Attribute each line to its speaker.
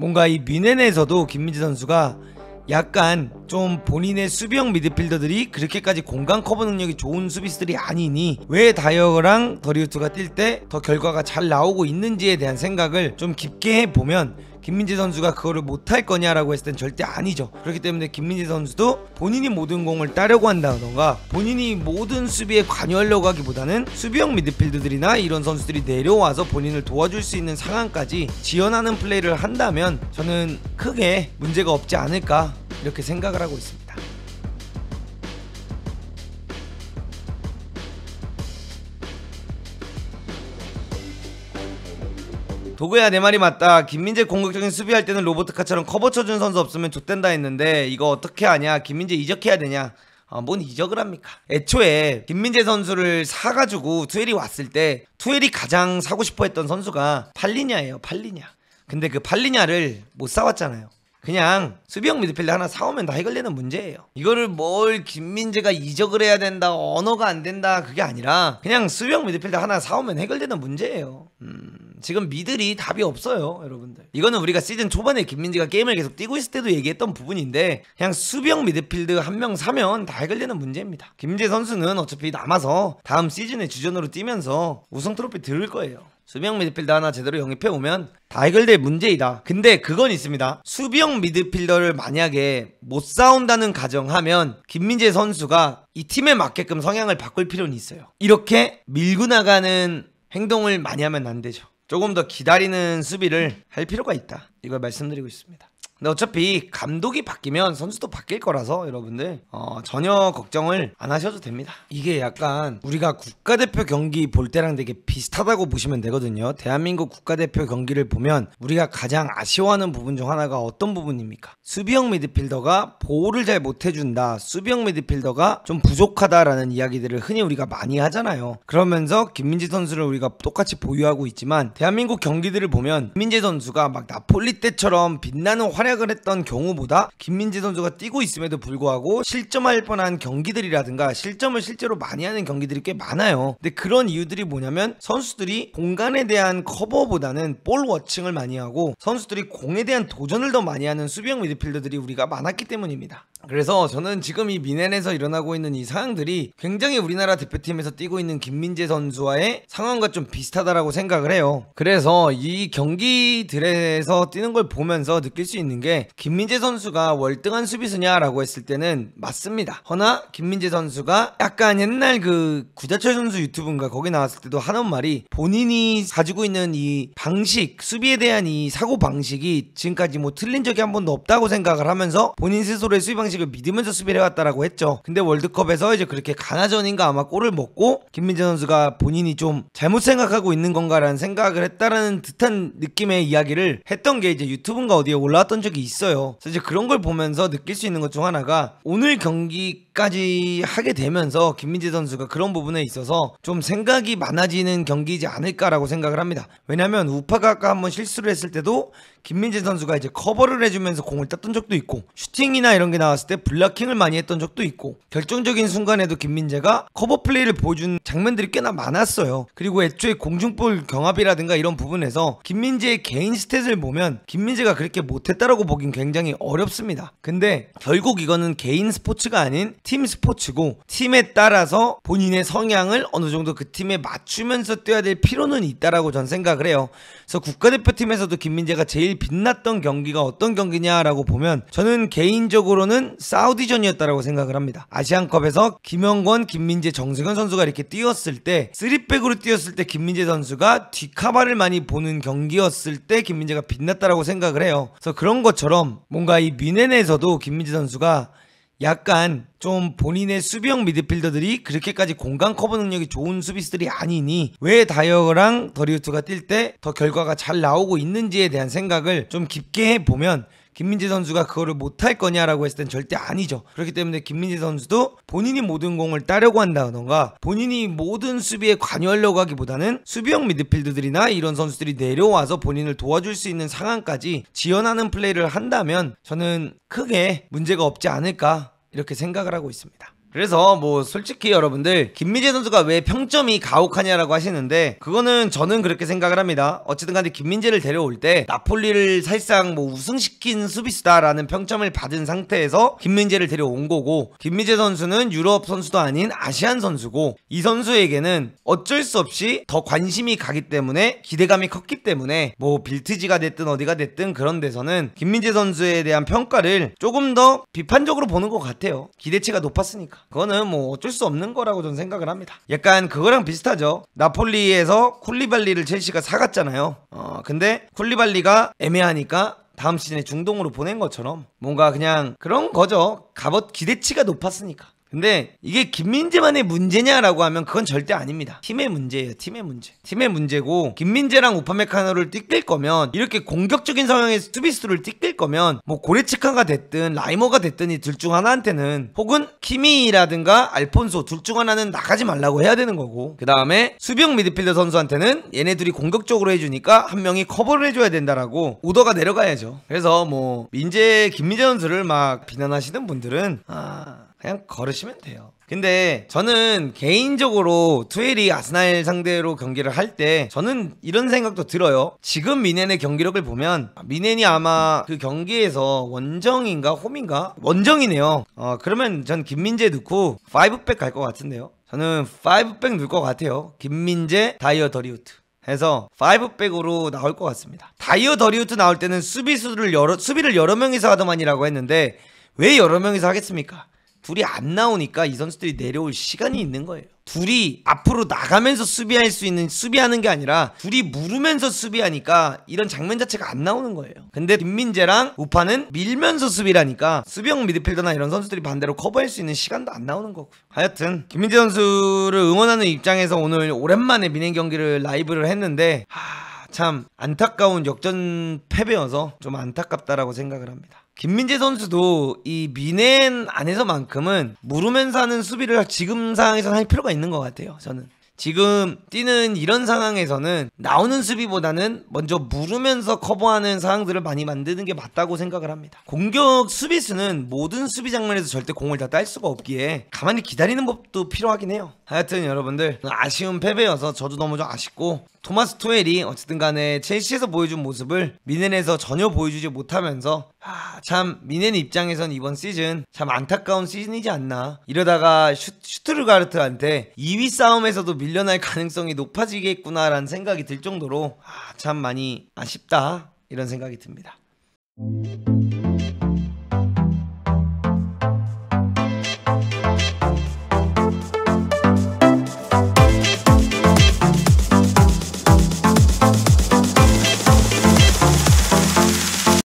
Speaker 1: 뭔가 이 미넨에서도 김민재 선수가 약간 좀 본인의 수비형 미드필더들이 그렇게까지 공간 커버 능력이 좋은 수비수들이 아니니 왜 다이어랑 더리우트가 뛸 때 더 결과가 잘 나오고 있는지에 대한 생각을 좀 깊게 해보면 김민재 선수가 그거를 못할 거냐라고 했을 땐 절대 아니죠 그렇기 때문에 김민재 선수도 본인이 모든 공을 따려고 한다던가 본인이 모든 수비에 관여하려고 하기보다는 수비형 미드필드들이나 이런 선수들이 내려와서 본인을 도와줄 수 있는 상황까지 지원하는 플레이를 한다면 저는 크게 문제가 없지 않을까 이렇게 생각을 하고 있습니다 도구야내 말이 맞다. 김민재 공격적인 수비할 때는 로보트카처럼 커버 쳐준 선수 없으면 좆된다 했는데 이거 어떻게 하냐? 김민재 이적해야 되냐? 아, 뭔 이적을 합니까? 애초에 김민재 선수를 사가지고 투엘이 왔을 때 투엘이 가장 사고 싶어 했던 선수가 팔리냐예요, 팔리냐. 근데 그 팔리냐를 못 사왔잖아요. 그냥 수비형 미드필더 하나 사오면 다 해결되는 문제예요. 이거를 뭘 김민재가 이적을 해야 된다, 언어가 안 된다, 그게 아니라 그냥 수비형 미드필더 하나 사오면 해결되는 문제예요. 음... 지금 미들이 답이 없어요, 여러분들. 이거는 우리가 시즌 초반에 김민지가 게임을 계속 뛰고 있을 때도 얘기했던 부분인데 그냥 수병 미드필드 한 명 사면 다 해결되는 문제입니다. 김재 민 선수는 어차피 남아서 다음 시즌에 주전으로 뛰면서 우승 트로피 들을 거예요. 수비형 미드필더 하나 제대로 영입해오면 다 해결될 문제이다. 근데 그건 있습니다. 수비형 미드필더를 만약에 못 싸운다는 가정하면 김민재 선수가 이 팀에 맞게끔 성향을 바꿀 필요는 있어요. 이렇게 밀고 나가는 행동을 많이 하면 안 되죠. 조금 더 기다리는 수비를 할 필요가 있다. 이걸 말씀드리고 있습니다. 근데 어차피 감독이 바뀌면 선수도 바뀔 거라서 여러분들 어, 전혀 걱정을 안 하셔도 됩니다. 이게 약간 우리가 국가대표 경기 볼 때랑 되게 비슷하다고 보시면 되거든요. 대한민국 국가대표 경기를 보면 우리가 가장 아쉬워하는 부분 중 하나가 어떤 부분입니까? 수비형 미드필더가 보호를 잘 못해준다. 수비형 미드필더가 좀 부족하다라는 이야기들을 흔히 우리가 많이 하잖아요. 그러면서 김민지 선수를 우리가 똑같이 보유하고 있지만 대한민국 경기들을 보면 김민지 선수가 막 나폴리 때처럼 빛나는 활약 활약을 했던 경우보다 김민재 선수가 뛰고 있음에도 불구하고 실점할 뻔한 경기들이라든가 실점을 실제로 많이 하는 경기들이 꽤 많아요. 근데 그런 이유들이 뭐냐면 선수들이 공간에 대한 커버보다는 볼 워칭을 많이 하고 선수들이 공에 대한 도전을 더 많이 하는 수비형 미드필더들이 우리가 많았기 때문입니다. 그래서 저는 지금 이 미넨에서 일어나고 있는 이 상황들이 굉장히 우리나라 대표팀에서 뛰고 있는 김민재 선수와의 상황과 좀 비슷하다라고 생각을 해요. 그래서 이 경기들에서 뛰는 걸 보면서 느낄 수 있는 게 김민재 선수가 월등한 수비수냐라고 했을 때는 맞습니다. 허나 김민재 선수가 약간 옛날 그 구자철 선수 유튜브인가 거기 나왔을 때도 하는 말이 본인이 가지고 있는 이 방식, 수비에 대한 이 사고 방식이 지금까지 뭐 틀린 적이 한 번도 없다고 생각을 하면서 본인 스스로의 수비 방식 방식을 믿으면서 수비를 해왔다라고 했죠. 근데 월드컵에서 이제 그렇게 가나전인가 아마 골을 먹고 김민재 선수가 본인이 좀 잘못 생각하고 있는 건가라는 생각을 했다라는 듯한 느낌의 이야기를 했던 게 이제 유튜브인가 어디에 올라왔던 적이 있어요. 그래서 이제 그런 걸 보면서 느낄 수 있는 것 중 하나가 오늘 경기까지 하게 되면서 김민재 선수가 그런 부분에 있어서 좀 생각이 많아지는 경기이지 않을까라고 생각을 합니다. 왜냐하면 우파가 아까 한번 실수를 했을 때도 김민재 선수가 이제 커버를 해주면서 공을 땄던 적도 있고 슈팅이나 이런 게 나왔을 때 블락킹을 많이 했던 적도 있고 결정적인 순간에도 김민재가 커버 플레이를 보여준 장면들이 꽤나 많았어요. 그리고 애초에 공중볼 경합이라든가 이런 부분에서 김민재의 개인 스탯을 보면 김민재가 그렇게 못했다라고 보긴 굉장히 어렵습니다. 근데 결국 이거는 개인 스포츠가 아닌 팀 스포츠고 팀에 따라서 본인의 성향을 어느 정도 그 팀에 맞추면서 뛰어야 될 필요는 있다라고 전 생각을 해요. 그래서 국가대표팀에서도 김민재가 제일 제일 빛났던 경기가 어떤 경기냐라고 보면 저는 개인적으로는 사우디전이었다라고 생각을 합니다. 아시안컵에서 김영권, 김민재, 정세현 선수가 이렇게 뛰었을 때 3백으로 뛰었을 때 김민재 선수가 뒷카바를 많이 보는 경기였을 때 김민재가 빛났다라고 생각을 해요. 그래서 그런 것처럼 뭔가 이 미넨에서도 김민재 선수가 약간 좀 본인의 수비형 미드필더들이 그렇게까지 공간 커버 능력이 좋은 수비수들이 아니니 왜 다이어랑 더리우트가 뛸 때 더 결과가 잘 나오고 있는지에 대한 생각을 좀 깊게 해보면 김민재 선수가 그거를 못할 거냐라고 했을 땐 절대 아니죠. 그렇기 때문에 김민재 선수도 본인이 모든 공을 따려고 한다던가 본인이 모든 수비에 관여하려고 하기보다는 수비형 미드필드들이나 이런 선수들이 내려와서 본인을 도와줄 수 있는 상황까지 지원하는 플레이를 한다면 저는 크게 문제가 없지 않을까 이렇게 생각을 하고 있습니다. 그래서 뭐 솔직히 여러분들 김민재 선수가 왜 평점이 가혹하냐라고 하시는데 그거는 저는 그렇게 생각을 합니다 어쨌든 간에 김민재를 데려올 때 나폴리를 사실상 뭐 우승시킨 수비수다라는 평점을 받은 상태에서 김민재를 데려온 거고 김민재 선수는 유럽 선수도 아닌 아시안 선수고 이 선수에게는 어쩔 수 없이 더 관심이 가기 때문에 기대감이 컸기 때문에 뭐 빌트지가 됐든 어디가 됐든 그런 데서는 김민재 선수에 대한 평가를 조금 더 비판적으로 보는 것 같아요 기대치가 높았으니까 않습까 그거는 뭐 어쩔 수 없는 거라고 저는 생각을 합니다. 약간 그거랑 비슷하죠. 나폴리에서 쿨리발리를 첼시가 사갔잖아요. 어, 근데 쿨리발리가 애매하니까 다음 시즌에 중동으로 보낸 것처럼 뭔가 그냥 그런 거죠. 값어 기대치가 높았으니까. 근데 이게 김민재만의 문제냐라고 하면 그건 절대 아닙니다. 팀의 문제예요. 팀의 문제. 팀의 문제고 김민재랑 우파메카노를 띠낄 거면 이렇게 공격적인 성향의 수비수를 띠낄 거면 뭐 고레츠카가 됐든 라이머가 됐든 이 둘 중 하나한테는 혹은 키미라든가 알폰소 둘 중 하나는 나가지 말라고 해야 되는 거고 그 다음에 수비형 미드필더 선수한테는 얘네들이 공격적으로 해주니까 한 명이 커버를 해줘야 된다라고 오더가 내려가야죠. 그래서 뭐 민재 김민재 선수를 막 비난하시는 분들은 아... 그냥 걸으시면 돼요. 근데 저는 개인적으로 투엘이 아스날 상대로 경기를 할 때 저는 이런 생각도 들어요. 지금 미넨의 경기력을 보면 미넨이 아마 그 경기에서 원정인가 홈인가 원정이네요. 어 그러면 전 김민재 넣고 5백 갈 것 같은데요. 저는 5백 넣을 것 같아요. 김민재, 다이어 더리우트. 해서 5백으로 나올 것 같습니다. 다이어 더리우트 나올 때는 수비수를 여러 수비를 여러 명이서 하더만이라고 했는데 왜 여러 명이서 하겠습니까? 둘이 안 나오니까 이 선수들이 내려올 시간이 있는 거예요. 둘이 앞으로 나가면서 수비할 수 있는 수비하는 게 아니라 둘이 물으면서 수비하니까 이런 장면 자체가 안 나오는 거예요. 근데 김민재랑 우파는 밀면서 수비라니까 수비형 미드필더나 이런 선수들이 반대로 커버할 수 있는 시간도 안 나오는 거고. 요 하여튼 김민재 선수를 응원하는 입장에서 오늘 오랜만에 민행 경기를 라이브를 했는데 하... 참 안타까운 역전 패배여서 좀 안타깝다라고 생각을 합니다. 김민재 선수도 이 미넨 안에서만큼은 물으면서 하는 수비를 지금 상황에서는 할 필요가 있는 것 같아요. 저는. 지금 뛰는 이런 상황에서는 나오는 수비보다는 먼저 물으면서 커버하는 상황들을 많이 만드는 게 맞다고 생각을 합니다. 공격 수비수는 모든 수비 장면에서 절대 공을 다 딸 수가 없기에 가만히 기다리는 법도 필요하긴 해요. 하여튼 여러분들 아쉬운 패배여서 저도 너무 좀 아쉽고 토마스 토엘이 어쨌든 간에 첼시에서 보여준 모습을 미넨에서 전혀 보여주지 못하면서 아, 참 미넨 입장에선 이번 시즌 참 안타까운 시즌이지 않나 이러다가 슈, 트르가르트한테 2위 싸움에서도 밀려날 가능성이 높아지겠구나라는 생각이 들 정도로 아, 참 많이 아쉽다 이런 생각이 듭니다